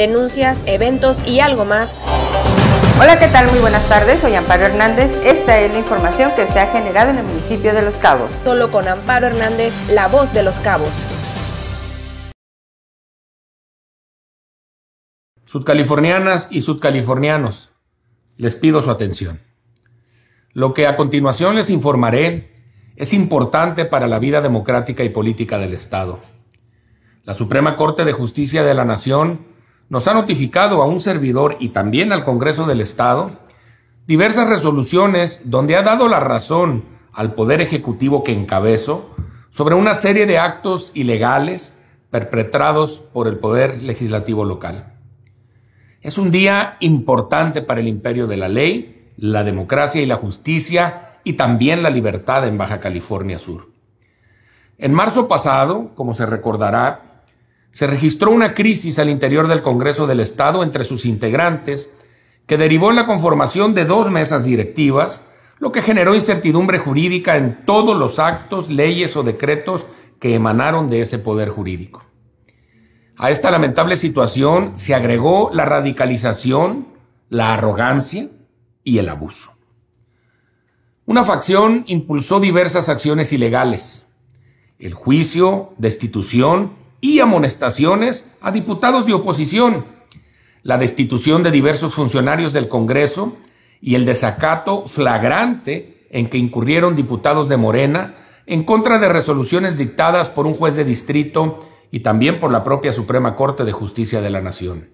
denuncias, eventos y algo más. Hola, ¿qué tal? Muy buenas tardes, soy Amparo Hernández. Esta es la información que se ha generado en el municipio de Los Cabos. Solo con Amparo Hernández, la voz de Los Cabos. Sudcalifornianas y sudcalifornianos, les pido su atención. Lo que a continuación les informaré es importante para la vida democrática y política del Estado. La Suprema Corte de Justicia de la Nación nos ha notificado a un servidor y también al Congreso del Estado diversas resoluciones donde ha dado la razón al Poder Ejecutivo que encabezo sobre una serie de actos ilegales perpetrados por el Poder Legislativo local. Es un día importante para el imperio de la ley, la democracia y la justicia y también la libertad en Baja California Sur. En marzo pasado, como se recordará, se registró una crisis al interior del Congreso del Estado entre sus integrantes que derivó en la conformación de dos mesas directivas, lo que generó incertidumbre jurídica en todos los actos, leyes o decretos que emanaron de ese poder jurídico. A esta lamentable situación se agregó la radicalización, la arrogancia y el abuso. Una facción impulsó diversas acciones ilegales, el juicio, destitución y amonestaciones a diputados de oposición, la destitución de diversos funcionarios del Congreso y el desacato flagrante en que incurrieron diputados de Morena en contra de resoluciones dictadas por un juez de distrito y también por la propia Suprema Corte de Justicia de la Nación.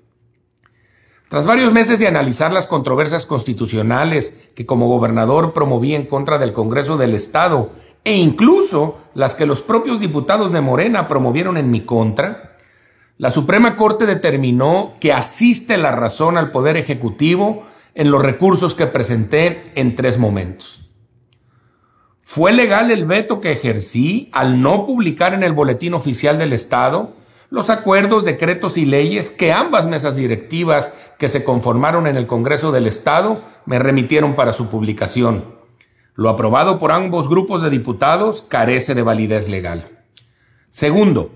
Tras varios meses de analizar las controversias constitucionales que como gobernador promoví en contra del Congreso del Estado e incluso las que los propios diputados de Morena promovieron en mi contra, la Suprema Corte determinó que asiste la razón al Poder Ejecutivo en los recursos que presenté en tres momentos. ¿Fue legal el veto que ejercí al no publicar en el Boletín Oficial del Estado los acuerdos, decretos y leyes que ambas mesas directivas que se conformaron en el Congreso del Estado me remitieron para su publicación? Lo aprobado por ambos grupos de diputados carece de validez legal. Segundo,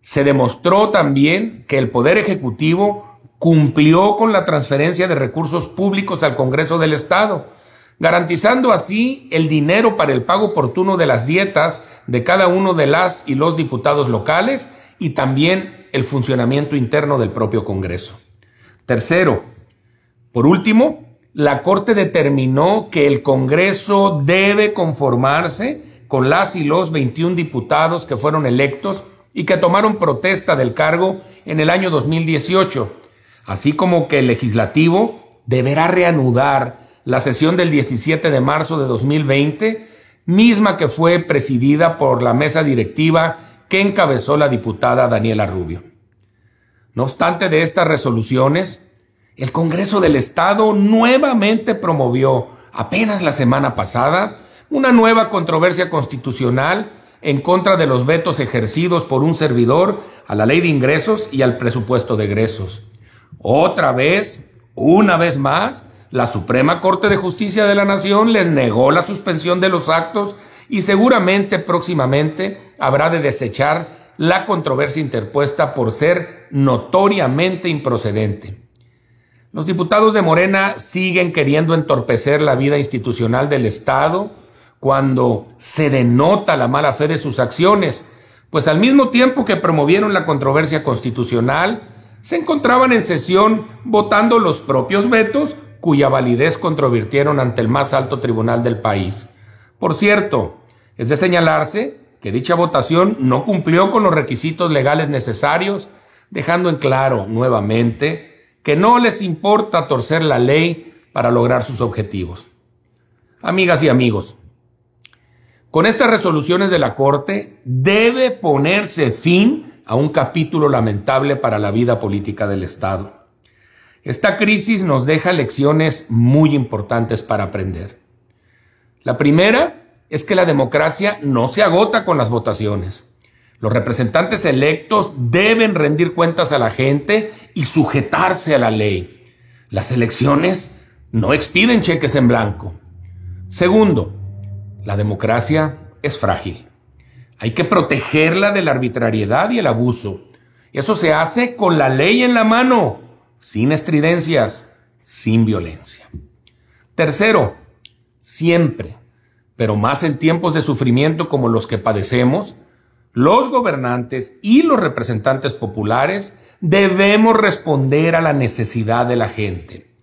se demostró también que el Poder Ejecutivo cumplió con la transferencia de recursos públicos al Congreso del Estado, garantizando así el dinero para el pago oportuno de las dietas de cada uno de las y los diputados locales y también el funcionamiento interno del propio Congreso. Tercero, por último, la Corte determinó que el Congreso debe conformarse con las y los 21 diputados que fueron electos y que tomaron protesta del cargo en el año 2018, así como que el legislativo deberá reanudar la sesión del 17 de marzo de 2020, misma que fue presidida por la mesa directiva que encabezó la diputada Daniela Rubio. No obstante de estas resoluciones, el Congreso del Estado nuevamente promovió, apenas la semana pasada, una nueva controversia constitucional en contra de los vetos ejercidos por un servidor a la ley de ingresos y al presupuesto de egresos. Otra vez, una vez más, la Suprema Corte de Justicia de la Nación les negó la suspensión de los actos y seguramente próximamente habrá de desechar la controversia interpuesta por ser notoriamente improcedente. Los diputados de Morena siguen queriendo entorpecer la vida institucional del Estado cuando se denota la mala fe de sus acciones, pues al mismo tiempo que promovieron la controversia constitucional, se encontraban en sesión votando los propios vetos cuya validez controvirtieron ante el más alto tribunal del país. Por cierto, es de señalarse que dicha votación no cumplió con los requisitos legales necesarios, dejando en claro nuevamente que no les importa torcer la ley para lograr sus objetivos. Amigas y amigos, con estas resoluciones de la Corte debe ponerse fin a un capítulo lamentable para la vida política del Estado. Esta crisis nos deja lecciones muy importantes para aprender. La primera es que la democracia no se agota con las votaciones. Los representantes electos deben rendir cuentas a la gente y sujetarse a la ley. Las elecciones no expiden cheques en blanco. Segundo, la democracia es frágil. Hay que protegerla de la arbitrariedad y el abuso. Eso se hace con la ley en la mano, sin estridencias, sin violencia. Tercero, siempre, pero más en tiempos de sufrimiento como los que padecemos, los gobernantes y los representantes populares debemos responder a la necesidad de la gente.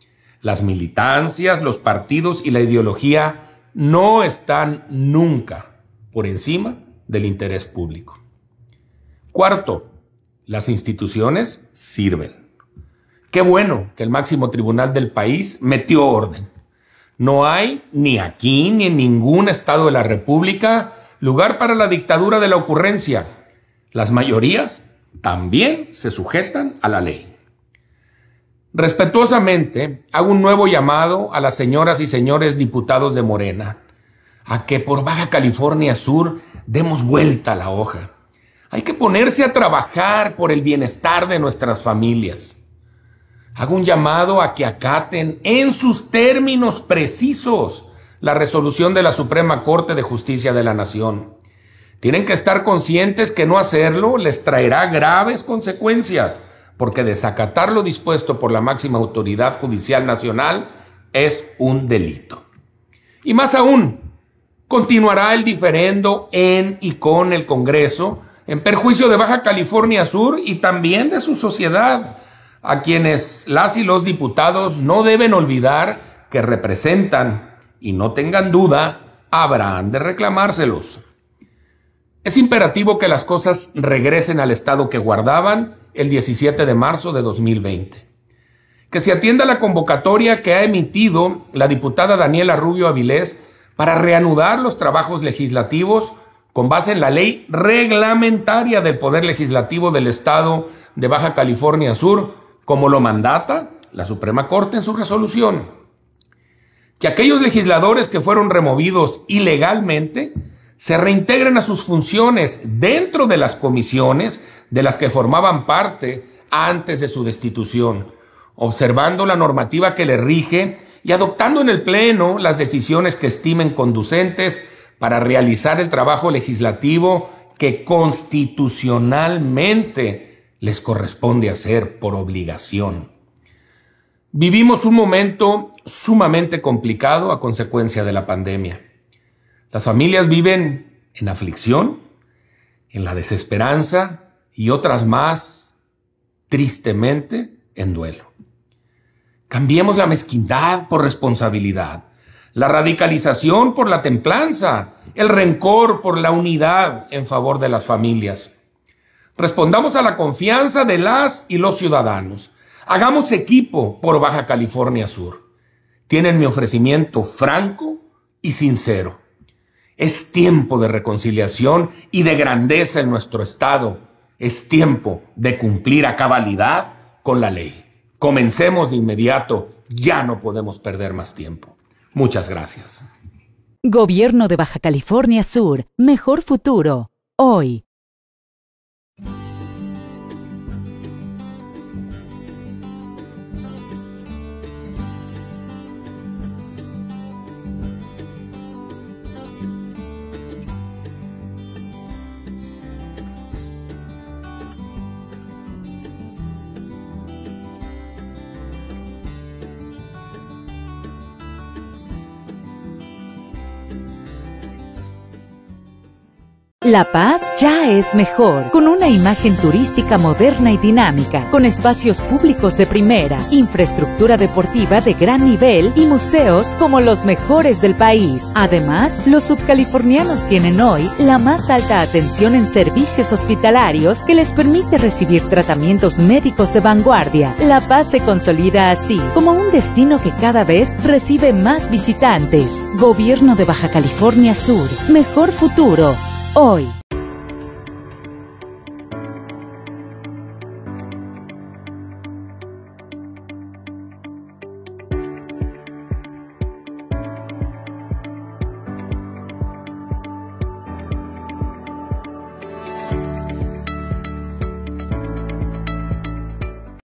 Las militancias, los partidos y la ideología no están nunca por encima del interés público. Cuarto, las instituciones sirven. Qué bueno que el máximo tribunal del país metió orden. No hay ni aquí ni en ningún estado de la República lugar para la dictadura de la ocurrencia. Las mayorías también se sujetan a la ley. Respetuosamente, hago un nuevo llamado a las señoras y señores diputados de Morena, a que por Baja California Sur demos vuelta a la hoja. Hay que ponerse a trabajar por el bienestar de nuestras familias. Hago un llamado a que acaten en sus términos precisos la resolución de la Suprema Corte de Justicia de la Nación. Tienen que estar conscientes que no hacerlo les traerá graves consecuencias, porque desacatar lo dispuesto por la máxima autoridad judicial nacional es un delito. Y más aún, continuará el diferendo en y con el Congreso en perjuicio de Baja California Sur y también de su sociedad, a quienes las y los diputados no deben olvidar que representan y no tengan duda, habrán de reclamárselos. Es imperativo que las cosas regresen al estado que guardaban el 17 de marzo de 2020. Que se atienda la convocatoria que ha emitido la diputada Daniela Rubio Avilés para reanudar los trabajos legislativos con base en la ley reglamentaria del Poder Legislativo del Estado de Baja California Sur, como lo mandata la Suprema Corte en su resolución que aquellos legisladores que fueron removidos ilegalmente se reintegren a sus funciones dentro de las comisiones de las que formaban parte antes de su destitución, observando la normativa que le rige y adoptando en el Pleno las decisiones que estimen conducentes para realizar el trabajo legislativo que constitucionalmente les corresponde hacer por obligación. Vivimos un momento sumamente complicado a consecuencia de la pandemia. Las familias viven en aflicción, en la desesperanza y otras más, tristemente, en duelo. Cambiemos la mezquindad por responsabilidad, la radicalización por la templanza, el rencor por la unidad en favor de las familias. Respondamos a la confianza de las y los ciudadanos Hagamos equipo por Baja California Sur. Tienen mi ofrecimiento franco y sincero. Es tiempo de reconciliación y de grandeza en nuestro Estado. Es tiempo de cumplir a cabalidad con la ley. Comencemos de inmediato. Ya no podemos perder más tiempo. Muchas gracias. Gobierno de Baja California Sur. Mejor futuro. Hoy. La Paz ya es mejor, con una imagen turística moderna y dinámica, con espacios públicos de primera, infraestructura deportiva de gran nivel y museos como los mejores del país. Además, los subcalifornianos tienen hoy la más alta atención en servicios hospitalarios que les permite recibir tratamientos médicos de vanguardia. La Paz se consolida así como un destino que cada vez recibe más visitantes. Gobierno de Baja California Sur, mejor futuro hoy.